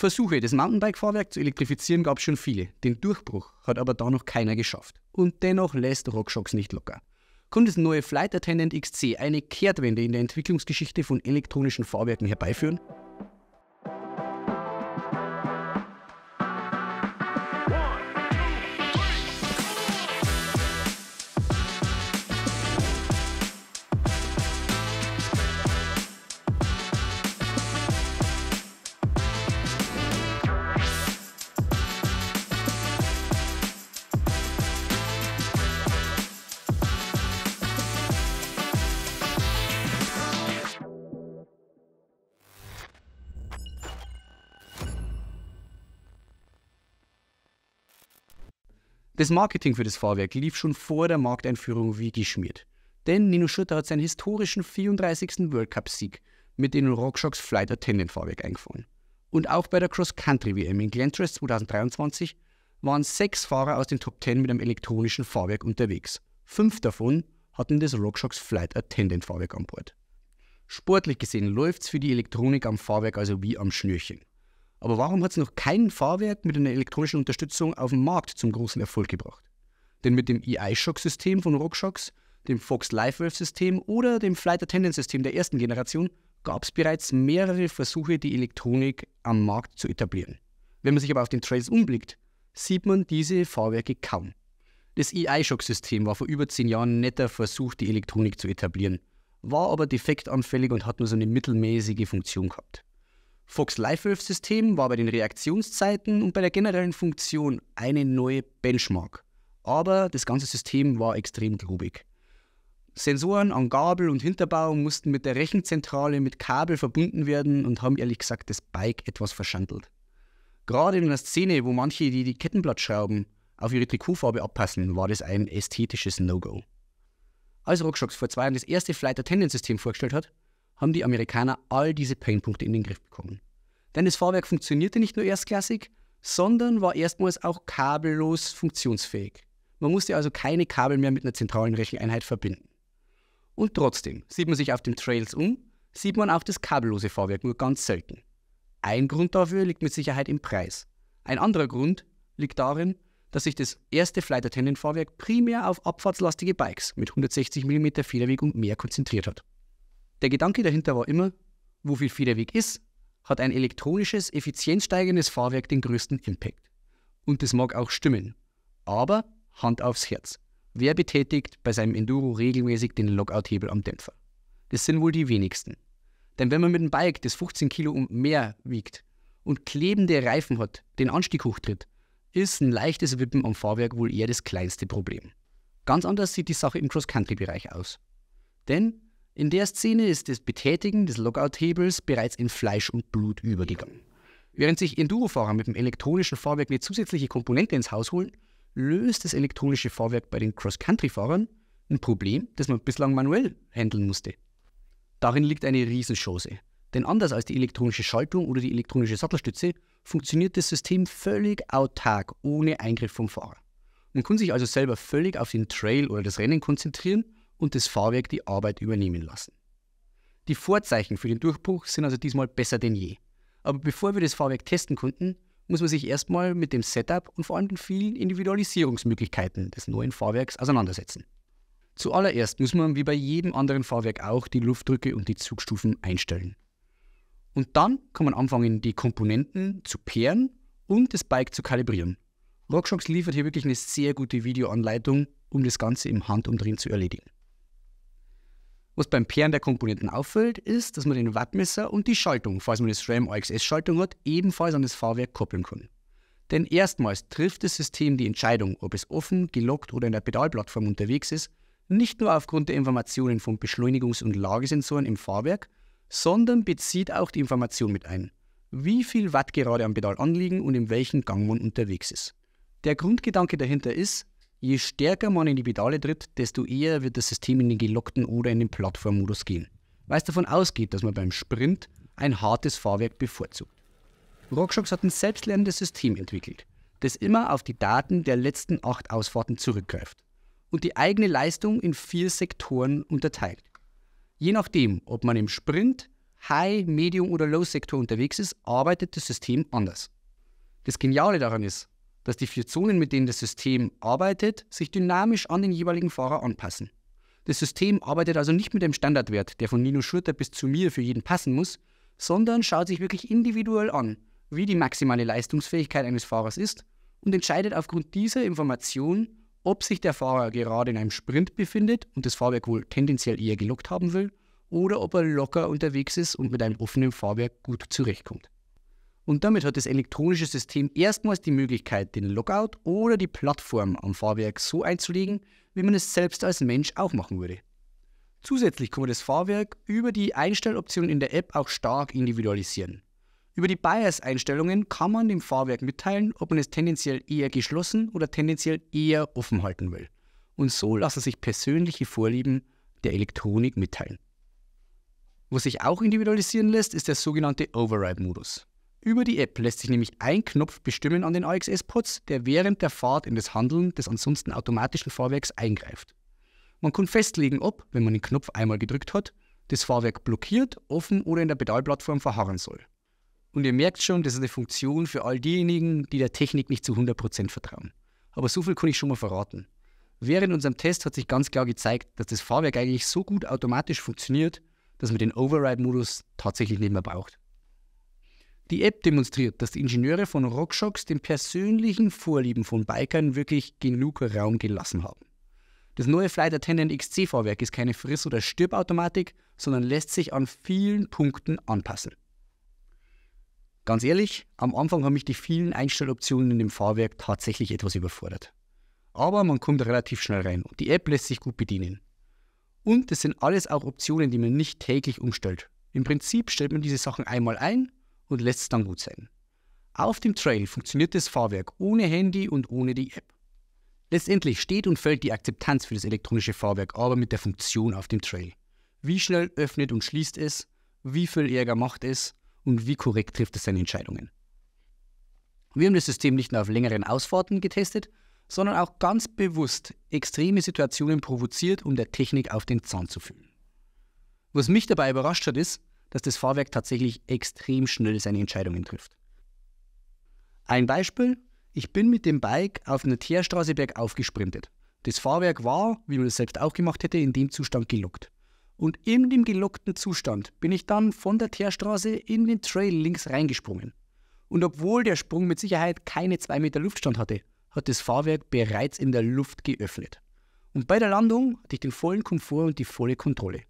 Versuche, das Mountainbike-Fahrwerk zu elektrifizieren, gab es schon viele. Den Durchbruch hat aber da noch keiner geschafft. Und dennoch lässt RockShox nicht locker. Konnte das neue Flight Attendant XC eine Kehrtwende in der Entwicklungsgeschichte von elektronischen Fahrwerken herbeiführen? Das Marketing für das Fahrwerk lief schon vor der Markteinführung wie geschmiert. Denn Nino Schutter hat seinen historischen 34. World Cup-Sieg mit den Rockshocks Flight Attendant Fahrwerk eingefallen. Und auch bei der Cross-Country-WM in Glentress 2023 waren sechs Fahrer aus den Top 10 mit einem elektronischen Fahrwerk unterwegs. Fünf davon hatten das Rockshocks Flight Attendant Fahrwerk an Bord. Sportlich gesehen läuft es für die Elektronik am Fahrwerk also wie am Schnürchen. Aber warum hat es noch kein Fahrwerk mit einer elektronischen Unterstützung auf dem Markt zum großen Erfolg gebracht? Denn mit dem EI-Shock-System von RockShox, dem Fox lifewave system oder dem Flight Attendant-System der ersten Generation gab es bereits mehrere Versuche, die Elektronik am Markt zu etablieren. Wenn man sich aber auf den Trails umblickt, sieht man diese Fahrwerke kaum. Das EI-Shock-System war vor über zehn Jahren ein netter Versuch, die Elektronik zu etablieren, war aber defektanfällig und hat nur so eine mittelmäßige Funktion gehabt. Fox-Lifewave-System war bei den Reaktionszeiten und bei der generellen Funktion eine neue Benchmark. Aber das ganze System war extrem grobig. Sensoren an Gabel und Hinterbau mussten mit der Rechenzentrale mit Kabel verbunden werden und haben ehrlich gesagt das Bike etwas verschandelt. Gerade in einer Szene, wo manche die, die Kettenblattschrauben auf ihre Trikotfarbe abpassen, war das ein ästhetisches No-Go. Als Rockshox vor zwei Jahren das erste Flight Attendant System vorgestellt hat, haben die Amerikaner all diese Painpunkte in den Griff bekommen. Denn das Fahrwerk funktionierte nicht nur erstklassig, sondern war erstmals auch kabellos funktionsfähig. Man musste also keine Kabel mehr mit einer zentralen Recheneinheit verbinden. Und trotzdem sieht man sich auf den Trails um, sieht man auch das kabellose Fahrwerk nur ganz selten. Ein Grund dafür liegt mit Sicherheit im Preis. Ein anderer Grund liegt darin, dass sich das erste Flight Attendant Fahrwerk primär auf abfahrtslastige Bikes mit 160 mm Federweg und mehr konzentriert hat. Der Gedanke dahinter war immer, wo viel Federweg ist, hat ein elektronisches, effizienzsteigendes Fahrwerk den größten Impact. Und das mag auch stimmen. Aber Hand aufs Herz. Wer betätigt bei seinem Enduro regelmäßig den Lockout-Hebel am Dämpfer? Das sind wohl die wenigsten. Denn wenn man mit einem Bike, das 15 Kilo und mehr wiegt und klebende Reifen hat, den Anstieg hochtritt, ist ein leichtes Wippen am Fahrwerk wohl eher das kleinste Problem. Ganz anders sieht die Sache im Cross-Country-Bereich aus. Denn in der Szene ist das Betätigen des Lockout-Hebels bereits in Fleisch und Blut übergegangen. Während sich Endurofahrer mit dem elektronischen Fahrwerk eine zusätzliche Komponente ins Haus holen, löst das elektronische Fahrwerk bei den Cross-Country-Fahrern ein Problem, das man bislang manuell handeln musste. Darin liegt eine Riesenchance. Denn anders als die elektronische Schaltung oder die elektronische Sattelstütze funktioniert das System völlig autark, ohne Eingriff vom Fahrer. Man kann sich also selber völlig auf den Trail oder das Rennen konzentrieren und das Fahrwerk die Arbeit übernehmen lassen. Die Vorzeichen für den Durchbruch sind also diesmal besser denn je. Aber bevor wir das Fahrwerk testen konnten, muss man sich erstmal mit dem Setup und vor allem den vielen Individualisierungsmöglichkeiten des neuen Fahrwerks auseinandersetzen. Zuallererst muss man wie bei jedem anderen Fahrwerk auch die Luftdrücke und die Zugstufen einstellen. Und dann kann man anfangen, die Komponenten zu pairen und das Bike zu kalibrieren. RockShox liefert hier wirklich eine sehr gute Videoanleitung, um das Ganze im Handumdrehen zu erledigen. Was beim Pairen der Komponenten auffällt, ist, dass man den Wattmesser und die Schaltung, falls man eine SRAM AXS-Schaltung hat, ebenfalls an das Fahrwerk koppeln kann. Denn erstmals trifft das System die Entscheidung, ob es offen, gelockt oder in der Pedalplattform unterwegs ist, nicht nur aufgrund der Informationen von Beschleunigungs- und Lagesensoren im Fahrwerk, sondern bezieht auch die Information mit ein, wie viel Watt gerade am Pedal anliegen und in welchem Gang man unterwegs ist. Der Grundgedanke dahinter ist, Je stärker man in die Pedale tritt, desto eher wird das System in den gelockten oder in den Plattformmodus gehen, weil es davon ausgeht, dass man beim Sprint ein hartes Fahrwerk bevorzugt. RockShox hat ein selbstlernendes System entwickelt, das immer auf die Daten der letzten acht Ausfahrten zurückgreift und die eigene Leistung in vier Sektoren unterteilt. Je nachdem, ob man im Sprint, High, Medium oder Low Sektor unterwegs ist, arbeitet das System anders. Das Geniale daran ist, dass die vier Zonen, mit denen das System arbeitet, sich dynamisch an den jeweiligen Fahrer anpassen. Das System arbeitet also nicht mit dem Standardwert, der von Nino Schurter bis zu mir für jeden passen muss, sondern schaut sich wirklich individuell an, wie die maximale Leistungsfähigkeit eines Fahrers ist und entscheidet aufgrund dieser Information, ob sich der Fahrer gerade in einem Sprint befindet und das Fahrwerk wohl tendenziell eher gelockt haben will, oder ob er locker unterwegs ist und mit einem offenen Fahrwerk gut zurechtkommt. Und damit hat das elektronische System erstmals die Möglichkeit, den Logout oder die Plattform am Fahrwerk so einzulegen, wie man es selbst als Mensch auch machen würde. Zusätzlich kann man das Fahrwerk über die Einstelloptionen in der App auch stark individualisieren. Über die Bias-Einstellungen kann man dem Fahrwerk mitteilen, ob man es tendenziell eher geschlossen oder tendenziell eher offen halten will. Und so lassen sich persönliche Vorlieben der Elektronik mitteilen. Was sich auch individualisieren lässt, ist der sogenannte Override-Modus. Über die App lässt sich nämlich ein Knopf bestimmen an den AXS-Pods, der während der Fahrt in das Handeln des ansonsten automatischen Fahrwerks eingreift. Man kann festlegen, ob, wenn man den Knopf einmal gedrückt hat, das Fahrwerk blockiert, offen oder in der Pedalplattform verharren soll. Und ihr merkt schon, das ist eine Funktion für all diejenigen, die der Technik nicht zu 100% vertrauen. Aber so viel kann ich schon mal verraten. Während unserem Test hat sich ganz klar gezeigt, dass das Fahrwerk eigentlich so gut automatisch funktioniert, dass man den Override-Modus tatsächlich nicht mehr braucht. Die App demonstriert, dass die Ingenieure von RockShox den persönlichen Vorlieben von Bikern wirklich genug Raum gelassen haben. Das neue Flight Attendant XC-Fahrwerk ist keine Friss- oder Stirbautomatik, sondern lässt sich an vielen Punkten anpassen. Ganz ehrlich, am Anfang haben mich die vielen Einstelloptionen in dem Fahrwerk tatsächlich etwas überfordert. Aber man kommt relativ schnell rein und die App lässt sich gut bedienen. Und es sind alles auch Optionen, die man nicht täglich umstellt. Im Prinzip stellt man diese Sachen einmal ein und lässt es dann gut sein. Auf dem Trail funktioniert das Fahrwerk ohne Handy und ohne die App. Letztendlich steht und fällt die Akzeptanz für das elektronische Fahrwerk aber mit der Funktion auf dem Trail. Wie schnell öffnet und schließt es, wie viel Ärger macht es und wie korrekt trifft es seine Entscheidungen. Wir haben das System nicht nur auf längeren Ausfahrten getestet, sondern auch ganz bewusst extreme Situationen provoziert, um der Technik auf den Zahn zu fühlen. Was mich dabei überrascht hat, ist, dass das Fahrwerk tatsächlich extrem schnell seine Entscheidungen trifft. Ein Beispiel, ich bin mit dem Bike auf einer Teerstraße bergauf gesprintet. Das Fahrwerk war, wie man es selbst auch gemacht hätte, in dem Zustand gelockt. Und in dem gelockten Zustand bin ich dann von der Teerstraße in den Trail links reingesprungen. Und obwohl der Sprung mit Sicherheit keine 2 Meter Luftstand hatte, hat das Fahrwerk bereits in der Luft geöffnet. Und bei der Landung hatte ich den vollen Komfort und die volle Kontrolle.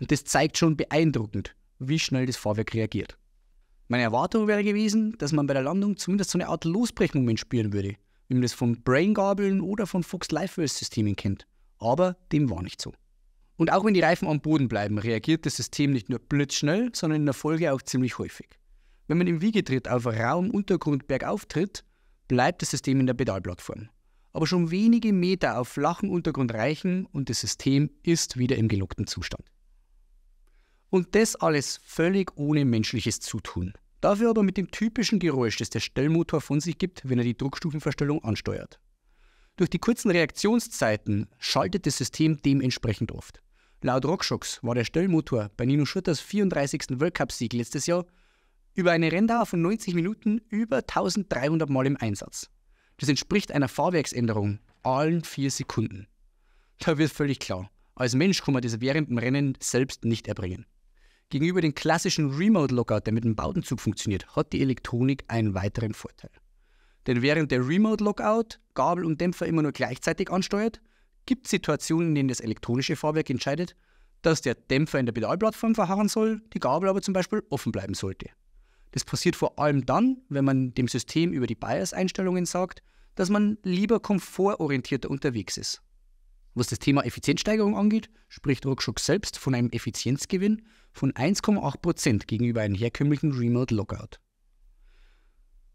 Und das zeigt schon beeindruckend, wie schnell das Fahrwerk reagiert. Meine Erwartung wäre gewesen, dass man bei der Landung zumindest so eine Art Losbrechmoment spüren würde, wie man das von Brain-Gabeln oder von Fuchs Life-Systemen kennt. Aber dem war nicht so. Und auch wenn die Reifen am Boden bleiben, reagiert das System nicht nur blitzschnell, sondern in der Folge auch ziemlich häufig. Wenn man im Wiegetritt auf rauem Untergrund bergauf tritt, bleibt das System in der Pedalplattform. Aber schon wenige Meter auf flachem Untergrund reichen und das System ist wieder im gelockten Zustand. Und das alles völlig ohne menschliches Zutun. Dafür aber mit dem typischen Geräusch, das der Stellmotor von sich gibt, wenn er die Druckstufenverstellung ansteuert. Durch die kurzen Reaktionszeiten schaltet das System dementsprechend oft. Laut Rockshocks war der Stellmotor bei Nino Schurters 34. Weltcupsieg letztes Jahr über eine Renndauer von 90 Minuten über 1300 Mal im Einsatz. Das entspricht einer Fahrwerksänderung allen vier Sekunden. Da wird völlig klar, als Mensch kann man das während dem Rennen selbst nicht erbringen. Gegenüber dem klassischen Remote Lockout, der mit dem Bautenzug funktioniert, hat die Elektronik einen weiteren Vorteil. Denn während der Remote Lockout Gabel und Dämpfer immer nur gleichzeitig ansteuert, gibt es Situationen, in denen das elektronische Fahrwerk entscheidet, dass der Dämpfer in der Pedalplattform verharren soll, die Gabel aber zum Beispiel offen bleiben sollte. Das passiert vor allem dann, wenn man dem System über die bias einstellungen sagt, dass man lieber komfortorientierter unterwegs ist was das Thema Effizienzsteigerung angeht, spricht RockShox selbst von einem Effizienzgewinn von 1,8% gegenüber einem herkömmlichen Remote Lockout.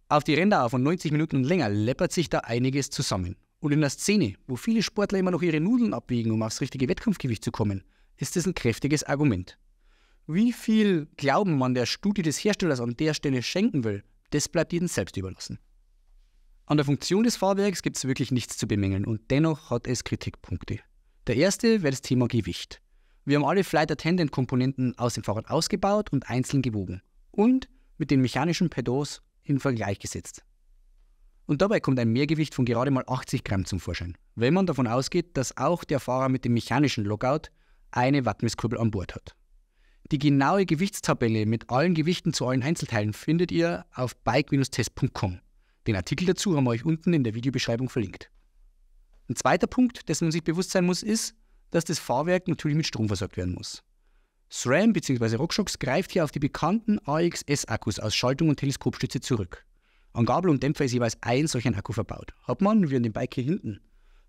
Auf die Ränder von 90 Minuten und länger läppert sich da einiges zusammen. Und in der Szene, wo viele Sportler immer noch ihre Nudeln abwiegen, um aufs richtige Wettkampfgewicht zu kommen, ist das ein kräftiges Argument. Wie viel Glauben man der Studie des Herstellers an der Stelle schenken will, das bleibt jedem selbst überlassen. An der Funktion des Fahrwerks gibt es wirklich nichts zu bemängeln und dennoch hat es Kritikpunkte. Der erste wäre das Thema Gewicht. Wir haben alle Flight Attendant Komponenten aus dem Fahrrad ausgebaut und einzeln gewogen und mit den mechanischen Pedos in Vergleich gesetzt. Und dabei kommt ein Mehrgewicht von gerade mal 80 Gramm zum Vorschein, wenn man davon ausgeht, dass auch der Fahrer mit dem mechanischen Lockout eine Wattmesskürbel an Bord hat. Die genaue Gewichtstabelle mit allen Gewichten zu allen Einzelteilen findet ihr auf bike-test.com. Den Artikel dazu haben wir euch unten in der Videobeschreibung verlinkt. Ein zweiter Punkt, dessen man sich bewusst sein muss, ist, dass das Fahrwerk natürlich mit Strom versorgt werden muss. SRAM bzw. RockShox greift hier auf die bekannten AXS-Akkus aus Schaltung und Teleskopstütze zurück. An Gabel und Dämpfer ist jeweils ein solcher Akku verbaut. Hat man, wie an dem Bike hier hinten,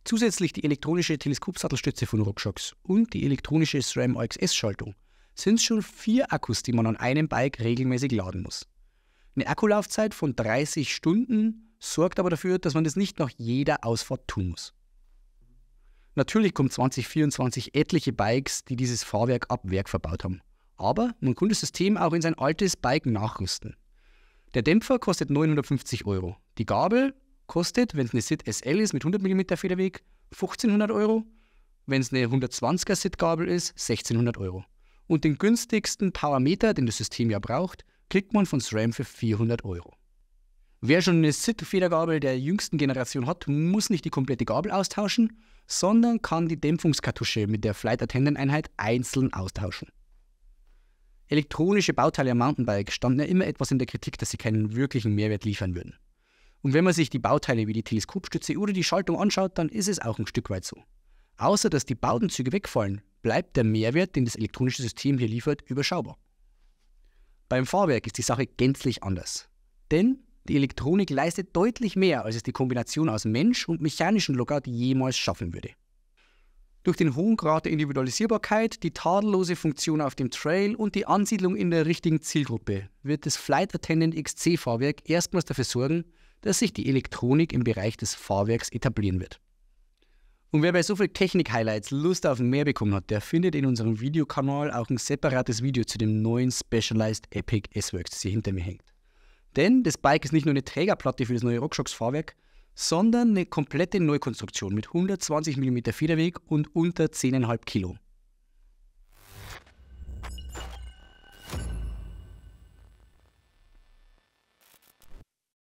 zusätzlich die elektronische Teleskopsattelstütze von RockShox und die elektronische SRAM AXS-Schaltung, sind es schon vier Akkus, die man an einem Bike regelmäßig laden muss. Eine Akkulaufzeit von 30 Stunden sorgt aber dafür, dass man das nicht nach jeder Ausfahrt tun muss. Natürlich kommen 2024 etliche Bikes, die dieses Fahrwerk ab Werk verbaut haben. Aber man kann das System auch in sein altes Bike nachrüsten. Der Dämpfer kostet 950 Euro. Die Gabel kostet, wenn es eine SID SL ist mit 100 mm Federweg, 1500 Euro. Wenn es eine 120er SID-Gabel ist, 1600 Euro. Und den günstigsten Powermeter, den das System ja braucht, kriegt man von SRAM für 400 Euro. Wer schon eine SID-Federgabel der jüngsten Generation hat, muss nicht die komplette Gabel austauschen, sondern kann die Dämpfungskartusche mit der Flight Attendant Einheit einzeln austauschen. Elektronische Bauteile am Mountainbike standen ja immer etwas in der Kritik, dass sie keinen wirklichen Mehrwert liefern würden. Und wenn man sich die Bauteile wie die Teleskopstütze oder die Schaltung anschaut, dann ist es auch ein Stück weit so. Außer dass die Bautenzüge wegfallen, bleibt der Mehrwert, den das elektronische System hier liefert, überschaubar. Beim Fahrwerk ist die Sache gänzlich anders. Denn die Elektronik leistet deutlich mehr, als es die Kombination aus Mensch und mechanischem Lockout jemals schaffen würde. Durch den hohen Grad der Individualisierbarkeit, die tadellose Funktion auf dem Trail und die Ansiedlung in der richtigen Zielgruppe wird das Flight Attendant XC-Fahrwerk erstmals dafür sorgen, dass sich die Elektronik im Bereich des Fahrwerks etablieren wird. Und wer bei so viel Technik-Highlights Lust auf mehr bekommen hat, der findet in unserem Videokanal auch ein separates Video zu dem neuen Specialized Epic S-Works, das hier hinter mir hängt. Denn das Bike ist nicht nur eine Trägerplatte für das neue Rockshox-Fahrwerk, sondern eine komplette Neukonstruktion mit 120 mm Federweg und unter 10,5 Kilo.